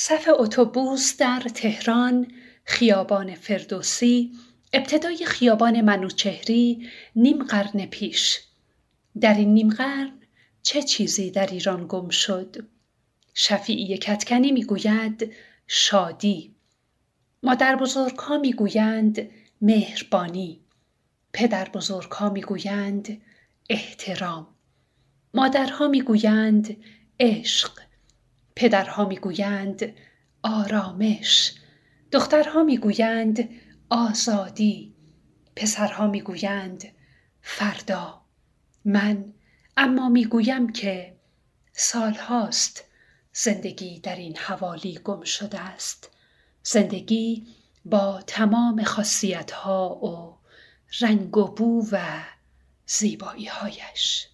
صف اتوبوس در تهران خیابان فردوسی ابتدای خیابان منوچهری نیم قرن پیش در این نیم قرن چه چیزی در ایران گم شد شفیعی کتکنی میگوید شادی مادر ها میگویند مهربانی پدر ها میگویند احترام مادرها میگویند عشق پدرها میگویند آرامش دخترها میگویند آزادی پسرها میگویند فردا من اما میگویم که سالهاست زندگی در این حوالی گم شده است زندگی با تمام خاصیتها و رنگ و بو و هایش،